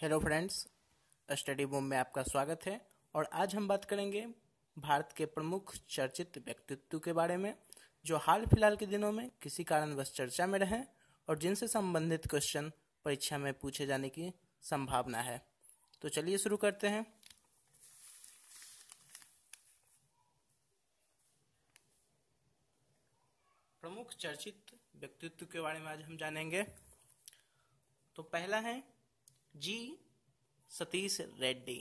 hello friends study boom में आपका स्वागत है और आज हम बात करेंगे भारत के प्रमुख चर्चित व्यक्तित्व के बारे में जो हाल फिलहाल के दिनों में किसी कारणवश चर्चा में रहे और जिनसे संबंधित क्वेश्चन परीक्षा में पूछे जाने की संभावना है तो चलिए शुरू करते हैं प्रमुख चर्चित व्यक्तित्व के बारे में आज हम जानेंगे तो पहला है जी सतीश रेड्डी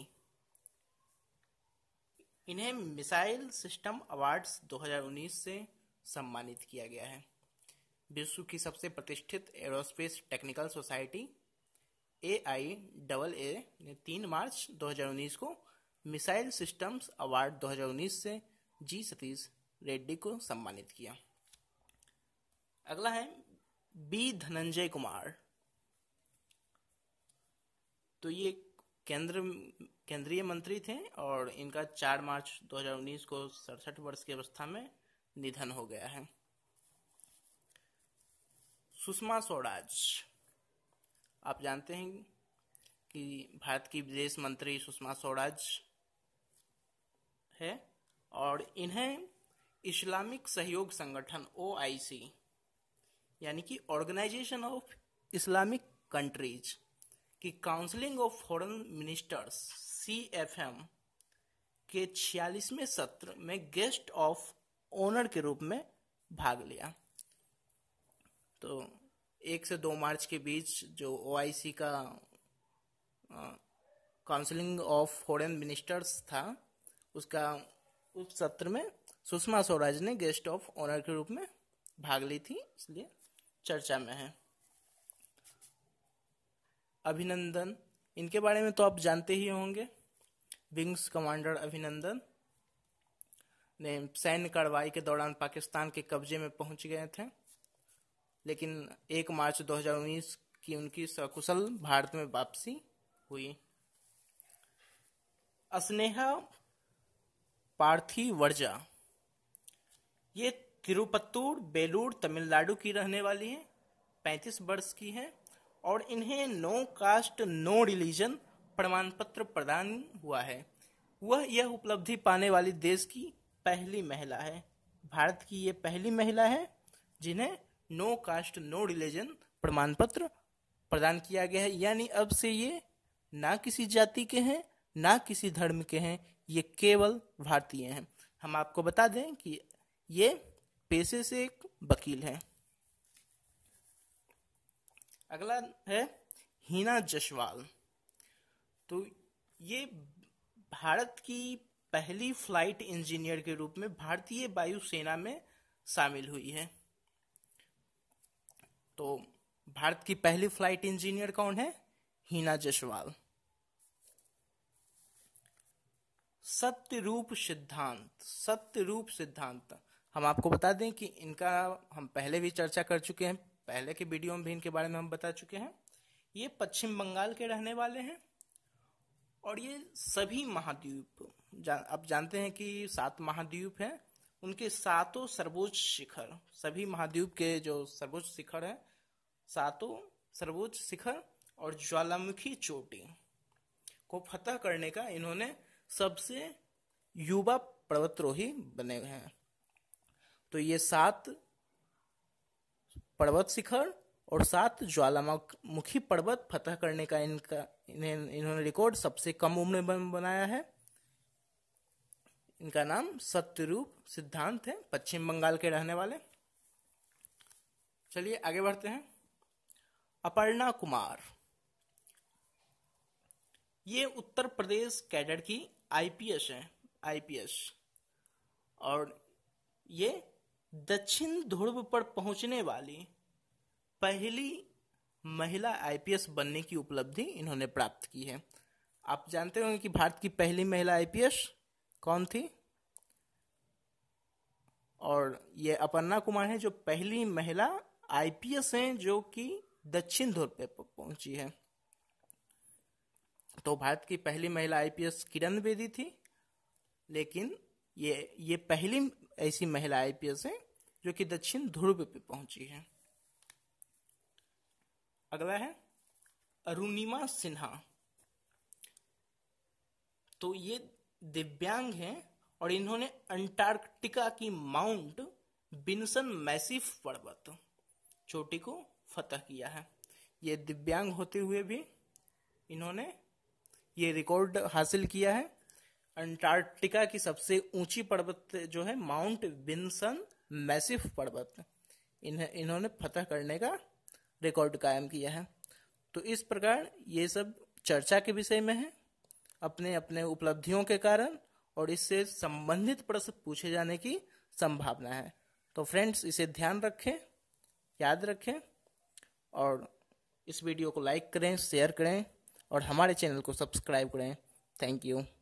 इन्हें मिसाइल सिस्टम अवार्ड्स 2019 से सम्मानित किया गया है विश्व की सबसे प्रतिष्ठित aerospace technical society A I double A ने 3 मार्च 2019 को मिसाइल सिस्टम्स अवार्ड 2019 से जी सतीश रेड्डी को सम्मानित किया अगला है बी धनंजय कुमार तो ये केंद्र केंद्रीय मंत्री थे और इनका 4 मार्च 2019 को सड़सठ वर्ष की अवस्था में निधन हो गया है सुषमा स्वराज आप जानते हैं कि भारत की विदेश मंत्री सुषमा स्वराज है और इन्हें इस्लामिक सहयोग संगठन ओ यानी कि ऑर्गेनाइजेशन ऑफ इस्लामिक कंट्रीज कि counselling of foreign ministers C F M के छियालीसवें सत्र में गेस्ट ऑफ ऑनर के रूप में भाग लिया तो एक से दो मार्च के बीच जो ओ का काउंसलिंग ऑफ फॉरेन मिनिस्टर्स था उसका उस सत्र में सुषमा स्वराज ने गेस्ट ऑफ ऑनर के रूप में भाग ली थी इसलिए चर्चा में है अभिनंदन इनके बारे में तो आप जानते ही होंगे विंग्स कमांडर अभिनंदन ने सैन्य कार्रवाई के दौरान पाकिस्तान के कब्जे में पहुंच गए थे लेकिन 1 मार्च 2019 की उनकी सकुशल भारत में वापसी हुई स्नेहा पार्थी वर्जा ये तिरुपत्तूर बेलूर तमिलनाडु की रहने वाली है पैंतीस वर्ष की है और इन्हें नो कास्ट नो रिलीजन प्रमाण पत्र प्रदान हुआ है वह यह उपलब्धि पाने वाली देश की पहली महिला है भारत की ये पहली महिला है जिन्हें नो कास्ट नो रिलीजन प्रमाण पत्र प्रदान किया गया है यानी अब से ये ना किसी जाति के हैं ना किसी धर्म के हैं ये केवल भारतीय हैं हम आपको बता दें कि ये पेशे से एक वकील हैं अगला है हीना जसवाल तो ये भारत की पहली फ्लाइट इंजीनियर के रूप में भारतीय वायुसेना में शामिल हुई है तो भारत की पहली फ्लाइट इंजीनियर कौन है हीना जसवाल सत्य रूप सिद्धांत सत्य रूप सिद्धांत हम आपको बता दें कि इनका हम पहले भी चर्चा कर चुके हैं पहले के वीडियो में भी इनके बारे में हम बता चुके हैं ये पश्चिम बंगाल के रहने वाले हैं और ये सभी महाद्वीप जा, आप जानते हैं कि सात महाद्वीप हैं उनके सातों सर्वोच्च शिखर सभी महाद्वीप के जो सर्वोच्च शिखर हैं सातों सर्वोच्च शिखर और ज्वालामुखी चोटी को फतह करने का इन्होंने सबसे युवा पर्वतरोही बने हैं तो ये सात पर्वत शिखर और सात ज्वालामुखी पर्वत फतह करने का इनका इन्हें इन्होंने रिकॉर्ड सबसे कम उम्र में बनाया है इनका नाम सत्यरूप सिद्धांत है पश्चिम बंगाल के रहने वाले चलिए आगे बढ़ते हैं अपर्णा कुमार ये उत्तर प्रदेश कैडर की आईपीएस है आईपीएस और ये दक्षिण ध्रुव पर पहुंचने वाली पहली महिला आईपीएस बनने की उपलब्धि इन्होंने प्राप्त की है आप जानते होंगे कि भारत की पहली महिला आईपीएस कौन थी और ये अपर्णा कुमार है जो पहली महिला आईपीएस हैं जो कि दक्षिण ध्रुव पर पहुंची है तो भारत की पहली महिला आईपीएस किरण बेदी थी लेकिन ये ये पहली ऐसी महिला आईपीएस है जो कि दक्षिण ध्रुव पे पहुंची है अगला है अरुणिमा सिन्हा तो ये दिव्यांग हैं और इन्होंने अंटार्कटिका की माउंट बिनसन मैसिफ पर्वत चोटी को फतह किया है ये दिव्यांग होते हुए भी इन्होंने ये रिकॉर्ड हासिल किया है अंटार्कटिका की सबसे ऊंची पर्वत जो है माउंट विंसन मैसिफ पर्वत इन्हें इन्होंने फतह करने का रिकॉर्ड कायम किया है तो इस प्रकार ये सब चर्चा के विषय में है अपने अपने उपलब्धियों के कारण और इससे संबंधित प्रश्न पूछे जाने की संभावना है तो फ्रेंड्स इसे ध्यान रखें याद रखें और इस वीडियो को लाइक करें शेयर करें और हमारे चैनल को सब्सक्राइब करें थैंक यू